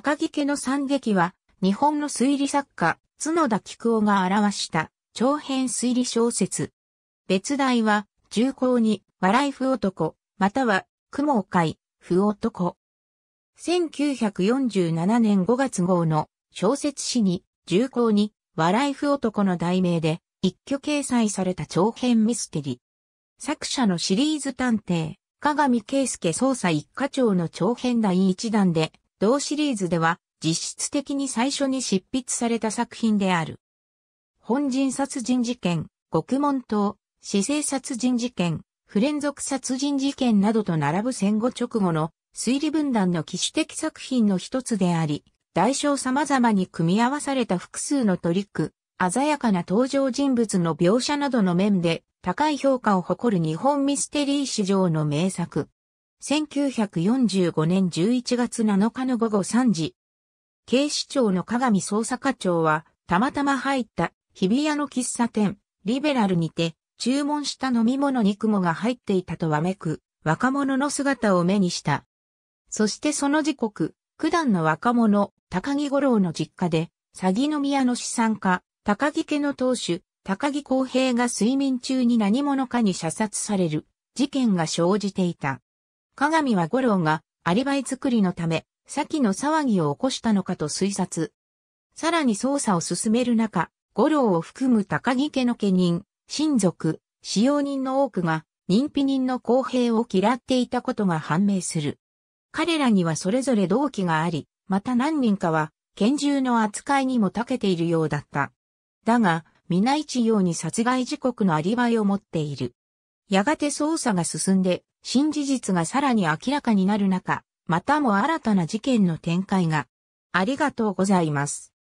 高木家の惨劇は、日本の推理作家、角田菊夫が表した長編推理小説。別題は、重厚に、笑い不男、または、雲を会、不男。1947年5月号の小説誌に、重厚に、笑い不男の題名で、一挙掲載された長編ミステリ。ー。作者のシリーズ探偵、鏡圭介捜査一課長の長編第一弾で、同シリーズでは実質的に最初に執筆された作品である。本人殺人事件、獄門島、死生殺人事件、不連続殺人事件などと並ぶ戦後直後の推理分断の機種的作品の一つであり、代償様々に組み合わされた複数のトリック、鮮やかな登場人物の描写などの面で高い評価を誇る日本ミステリー史上の名作。1945年11月7日の午後3時、警視庁の鏡捜査課長は、たまたま入った日比谷の喫茶店、リベラルにて、注文した飲み物に雲が入っていたとわめく、若者の姿を目にした。そしてその時刻、九段の若者、高木五郎の実家で、詐欺の宮の資産家、高木家の当主、高木公平が睡眠中に何者かに射殺される、事件が生じていた。鏡は五郎がアリバイ作りのため、先の騒ぎを起こしたのかと推察。さらに捜査を進める中、五郎を含む高木家の家人、親族、使用人の多くが、認否人の公平を嫌っていたことが判明する。彼らにはそれぞれ動機があり、また何人かは、拳銃の扱いにも長けているようだった。だが、皆一様に殺害時刻のアリバイを持っている。やがて捜査が進んで、新事実がさらに明らかになる中、またも新たな事件の展開が。ありがとうございます。